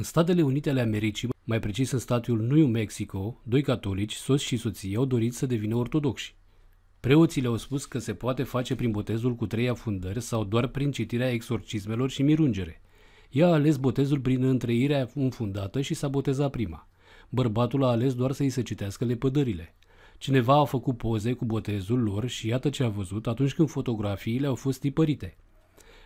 În Statele Unite ale Americii, mai precis în statul New Mexico, doi catolici, soți și soții, au dorit să devină ortodoxi. Preoții le-au spus că se poate face prin botezul cu trei afundări sau doar prin citirea exorcismelor și mirungere. Ea a ales botezul prin întreirea înfundată și s-a botezat prima. Bărbatul a ales doar să i se citească lepădările. Cineva a făcut poze cu botezul lor și iată ce a văzut atunci când fotografiile au fost tipărite –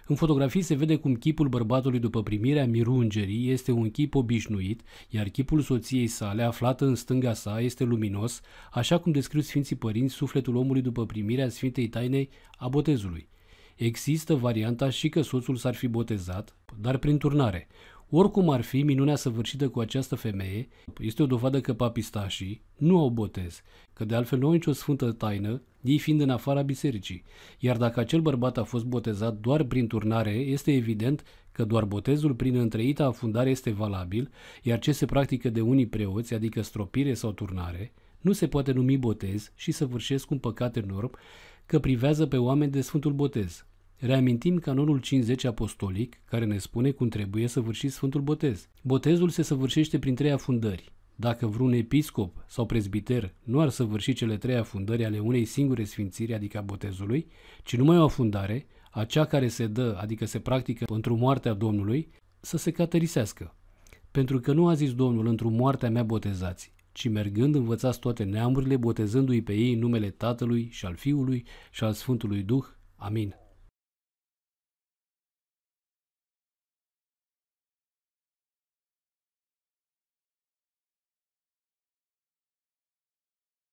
în fotografii se vede cum chipul bărbatului după primirea mirungerii este un chip obișnuit, iar chipul soției sale, aflată în stânga sa, este luminos, așa cum descriu Sfinții Părinți sufletul omului după primirea Sfintei Tainei a botezului. Există varianta și că soțul s-ar fi botezat, dar prin turnare. Oricum ar fi, minunea săvârșită cu această femeie este o dovadă că papistașii nu au botez, că de altfel nu au nicio sfântă taină ei fiind în afara bisericii. Iar dacă acel bărbat a fost botezat doar prin turnare, este evident că doar botezul prin întreita afundare este valabil, iar ce se practică de unii preoți, adică stropire sau turnare, nu se poate numi botez și să vârșesc un păcat enorm că privează pe oameni de Sfântul Botez. Reamintim canonul 50 apostolic, care ne spune cum trebuie să vârși Sfântul Botez. Botezul se săvârșește prin trei afundări. Dacă vreun episcop sau prezbiter nu ar săvârși cele trei afundări ale unei singure sfințiri, adică a botezului, ci numai o afundare, acea care se dă, adică se practică pentru moartea Domnului, să se caterisească. Pentru că nu a zis Domnul într-o moartea mea botezați, ci mergând învățați toate neamurile, botezându-i pe ei în numele Tatălui și al Fiului și al Sfântului Duh. Amin.